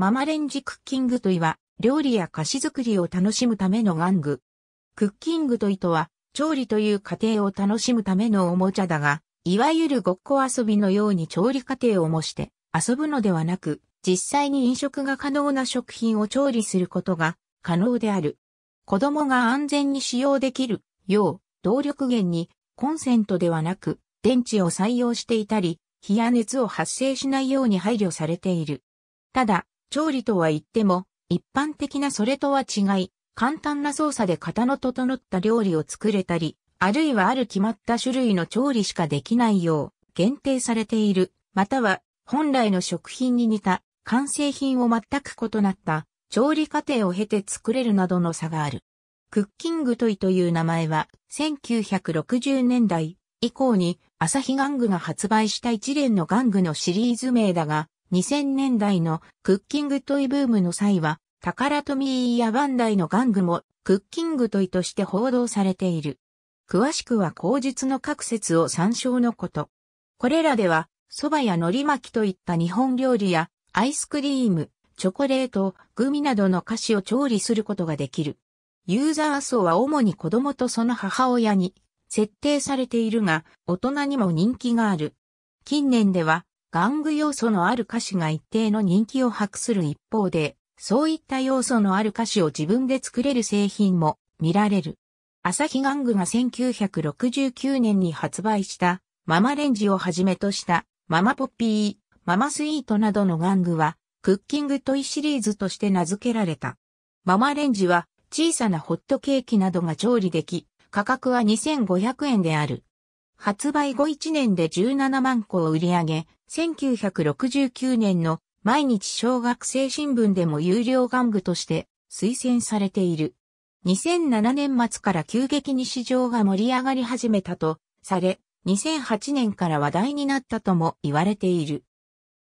ママレンジクッキングといは、料理や菓子作りを楽しむための玩具。クッキングといとは、調理という過程を楽しむためのおもちゃだが、いわゆるごっこ遊びのように調理過程を模して遊ぶのではなく、実際に飲食が可能な食品を調理することが可能である。子供が安全に使用できるよう、動力源にコンセントではなく、電池を採用していたり、火や熱を発生しないように配慮されている。ただ、調理とは言っても、一般的なそれとは違い、簡単な操作で型の整った料理を作れたり、あるいはある決まった種類の調理しかできないよう限定されている、または本来の食品に似た完成品を全く異なった調理過程を経て作れるなどの差がある。クッキングトイという名前は1960年代以降に朝日玩具が発売した一連の玩具のシリーズ名だが、2000年代のクッキングトイブームの際は、タカラトミーやバンダイの玩具もクッキングトイとして報道されている。詳しくは口述の各説を参照のこと。これらでは、蕎麦や海苔巻きといった日本料理や、アイスクリーム、チョコレート、グミなどの菓子を調理することができる。ユーザー層は主に子供とその母親に設定されているが、大人にも人気がある。近年では、玩具要素のある歌詞が一定の人気を博する一方で、そういった要素のある歌詞を自分で作れる製品も見られる。朝日玩具が1969年に発売したママレンジをはじめとしたママポピー、ママスイートなどの玩具はクッキングトイシリーズとして名付けられた。ママレンジは小さなホットケーキなどが調理でき、価格は2500円である。発売後1年で17万個を売り上げ、1969年の毎日小学生新聞でも有料玩具として推薦されている。2007年末から急激に市場が盛り上がり始めたとされ、2008年から話題になったとも言われている。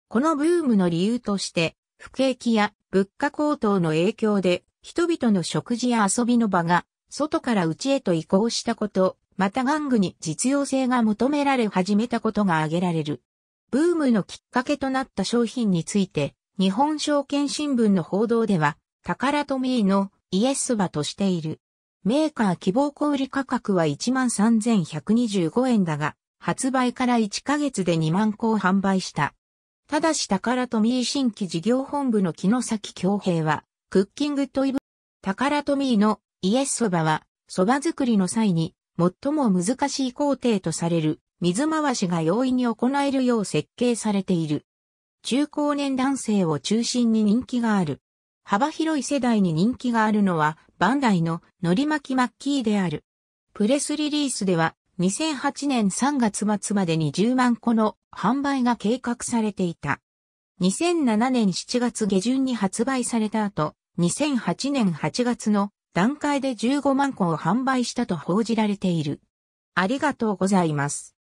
このブームの理由として、不景気や物価高騰の影響で、人々の食事や遊びの場が、外から内へと移行したこと、また玩具に実用性が求められ始めたことが挙げられる。ブームのきっかけとなった商品について、日本証券新聞の報道では、タカラトミーのイエスバとしている。メーカー希望小売価格は13,125円だが、発売から1ヶ月で2万個を販売した。ただしタカラトミー新規事業本部の木崎京平は、クッキングトイブ、ラトミーのイエスそばは、そば作りの際に、最も難しい工程とされる水回しが容易に行えるよう設計されている。中高年男性を中心に人気がある。幅広い世代に人気があるのはバンダイののり巻きマッキーである。プレスリリースでは2008年3月末までに10万個の販売が計画されていた。2007年7月下旬に発売された後、2008年8月の段階で15万個を販売したと報じられている。ありがとうございます。